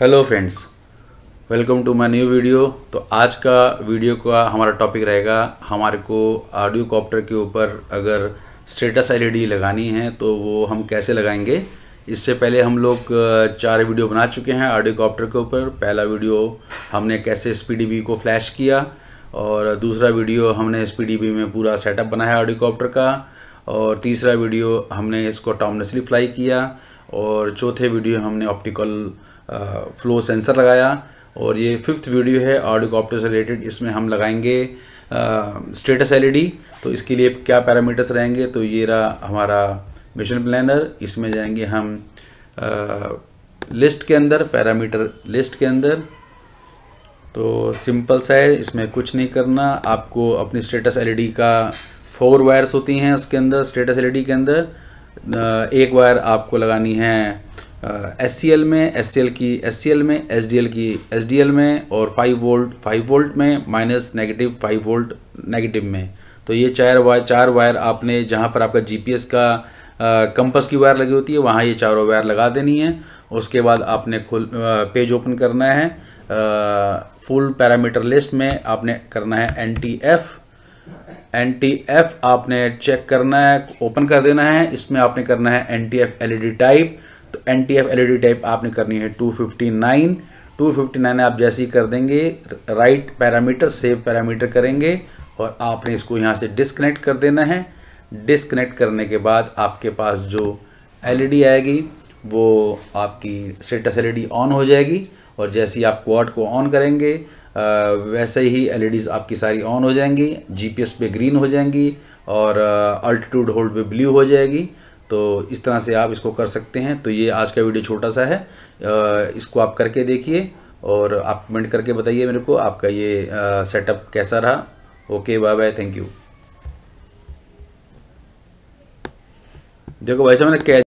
hello friends welcome to my new video तो आज का वीडियो का हमारा टॉपिक रहेगा हमारे को ऑडियो कॉप्टर के ऊपर अगर स्टेटस एलईडी e लगानी है तो वो हम कैसे लगाएंगे इससे पहले हम लोग चार वीडियो बना चुके हैं ऑडियो कॉप्टर के ऊपर पहला वीडियो हमने कैसे एस को फ्लैश किया और दूसरा वीडियो हमने एस में पूरा सेटअप बनाया ऑडियो कॉप्टर का और तीसरा वीडियो हमने इसको टॉमनेसली फ्लाई किया और चौथे वीडियो हमने ऑप्टिकल फ्लो सेंसर लगाया और ये फिफ्थ वीडियो है ऑडियोकॉप्टर से रिलेटेड इसमें हम लगाएंगे स्टेटस एलईडी e तो इसके लिए क्या पैरामीटर्स रहेंगे तो ये रहा हमारा मिशन प्लानर इसमें जाएंगे हम आ, लिस्ट के अंदर पैरामीटर लिस्ट के अंदर तो सिंपल सा है इसमें कुछ नहीं करना आपको अपनी स्टेटस एलईडी e का फोर वायर्स होती हैं उसके अंदर स्टेटस एलईडी e के अंदर एक वायर आपको लगानी है एस सी एल में एस सी एल की एस सी एल में एस डी एल की एस डी एल में और फाइव वोल्ट फाइव वोल्ट में minus negative five volt negative में तो ये चार वायर चार वायर आपने जहाँ पर आपका जी पी एस का कंपस की वायर लगी होती है वहाँ ये चारों वायर लगा देनी है उसके बाद आपने खुल पेज ओपन करना है फुल पैरामीटर लिस्ट में आपने करना है N T F N T F आपने चेक करना है ओपन कर देना है इसमें आपने करना है N T F L E D type तो N T F L E D type आपने करनी है two fifty nine two fifty nine आप जैसे ही कर देंगे राइट पैरामीटर सेव पैरामीटर करेंगे और आपने इसको यहाँ से डिसकनेक्ट कर देना है डिसकनेक्ट करने के बाद आपके पास जो एलईडी e आएगी वो आपकी स्टेटस एलईडी ऑन हो जाएगी और जैसे ही आप क्वाड को ऑन करेंगे वैसे ही एल e आपकी सारी ऑन हो जाएंगी जी पे ग्रीन हो जाएंगी और अल्टीट्यूड होल्ड पे ब्लू हो जाएगी तो इस तरह से आप इसको कर सकते हैं तो ये आज का वीडियो छोटा सा है इसको आप करके देखिए और आप कमेंट करके बताइए मेरे को आपका ये सेटअप कैसा रहा okay bye bye thank you देखो भाई साहब मैंने कैद